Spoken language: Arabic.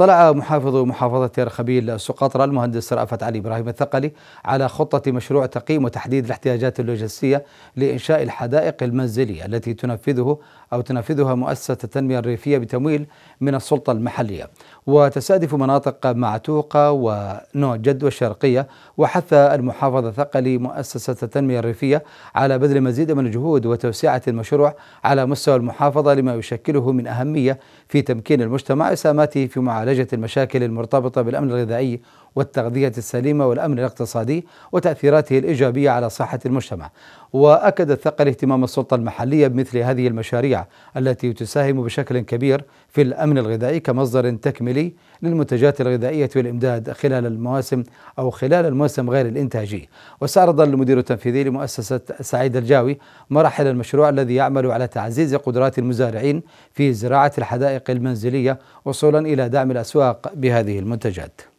اطلع محافظ محافظة خبيل سقطرى المهندس رأفت علي إبراهيم الثقلي على خطة مشروع تقييم وتحديد الاحتياجات اللوجستية لإنشاء الحدائق المنزلية التي تنفذه أو تنفذها مؤسسة التنمية الريفية بتمويل من السلطة المحلية وتستهدف مناطق معتوقة ونوجد والشرقية وحث المحافظ الثقلي مؤسسة التنمية الريفية على بذل مزيد من الجهود وتوسعة المشروع على مستوى المحافظة لما يشكله من أهمية في تمكين المجتمع وإسهاماته في معالجة معالجة المشاكل المرتبطة بالأمن الغذائي والتغذية السليمة والأمن الاقتصادي وتأثيراته الإيجابية على صحة المجتمع وأكد الثقل اهتمام السلطة المحلية بمثل هذه المشاريع التي تساهم بشكل كبير في الأمن الغذائي كمصدر تكميلي للمنتجات الغذائية والإمداد خلال المواسم أو خلال الموسم غير الإنتاجي واستعرض المدير التنفيذي لمؤسسة سعيد الجاوي مراحل المشروع الذي يعمل على تعزيز قدرات المزارعين في زراعة الحدائق المنزلية وصولا إلى دعم الأسواق بهذه المنتجات